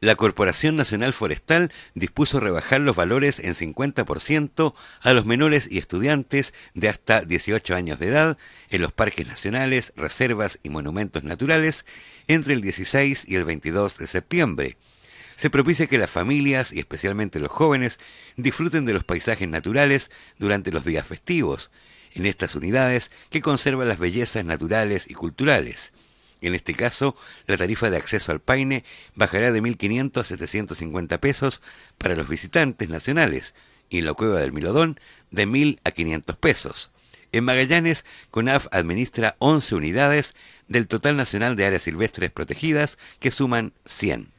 La Corporación Nacional Forestal dispuso rebajar los valores en 50% a los menores y estudiantes de hasta 18 años de edad en los parques nacionales, reservas y monumentos naturales entre el 16 y el 22 de septiembre. Se propicia que las familias y especialmente los jóvenes disfruten de los paisajes naturales durante los días festivos en estas unidades que conservan las bellezas naturales y culturales. En este caso, la tarifa de acceso al Paine bajará de 1.500 a 750 pesos para los visitantes nacionales y en la cueva del Milodón de 1.000 a 500 pesos. En Magallanes, CONAF administra 11 unidades del total nacional de áreas silvestres protegidas que suman 100.